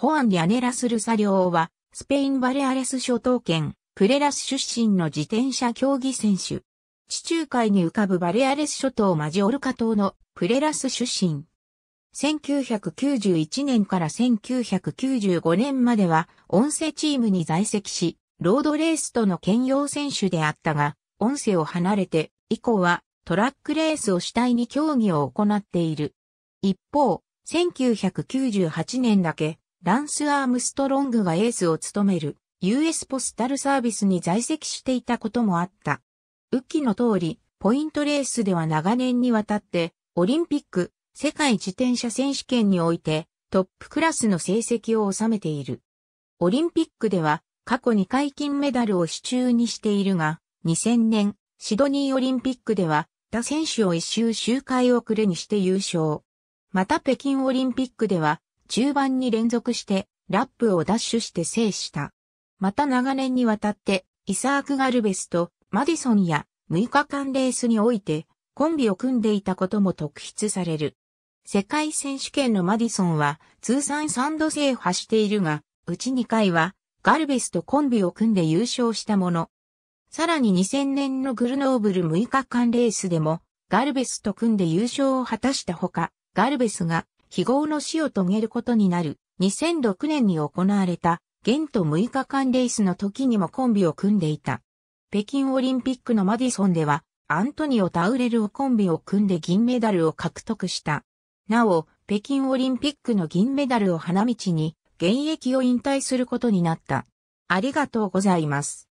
ホアン・リアネラス・ルサーは、スペイン・バレアレス諸島県、プレラス出身の自転車競技選手。地中海に浮かぶバレアレス諸島マジオルカ島のプレラス出身。1991年から1995年までは、音声チームに在籍し、ロードレースとの兼用選手であったが、音声を離れて、以降はトラックレースを主体に競技を行っている。一方、1998年だけ、ランス・アームストロングがエースを務める US ポスタルサービスに在籍していたこともあった。ウきの通り、ポイントレースでは長年にわたって、オリンピック、世界自転車選手権において、トップクラスの成績を収めている。オリンピックでは、過去2回金メダルを支柱にしているが、2000年、シドニーオリンピックでは、他選手を一周周回遅れにして優勝。また北京オリンピックでは、中盤に連続してラップをダッシュして制した。また長年にわたって、イサーク・ガルベスとマディソンや6日間レースにおいてコンビを組んでいたことも特筆される。世界選手権のマディソンは通算3度制覇しているが、うち2回はガルベスとコンビを組んで優勝したもの。さらに2000年のグルノーブル6日間レースでもガルベスと組んで優勝を果たしたほか、ガルベスが非業の死を遂げることになる。2006年に行われた、ゲント6日間レースの時にもコンビを組んでいた。北京オリンピックのマディソンでは、アントニオ・タウレルをコンビを組んで銀メダルを獲得した。なお、北京オリンピックの銀メダルを花道に、現役を引退することになった。ありがとうございます。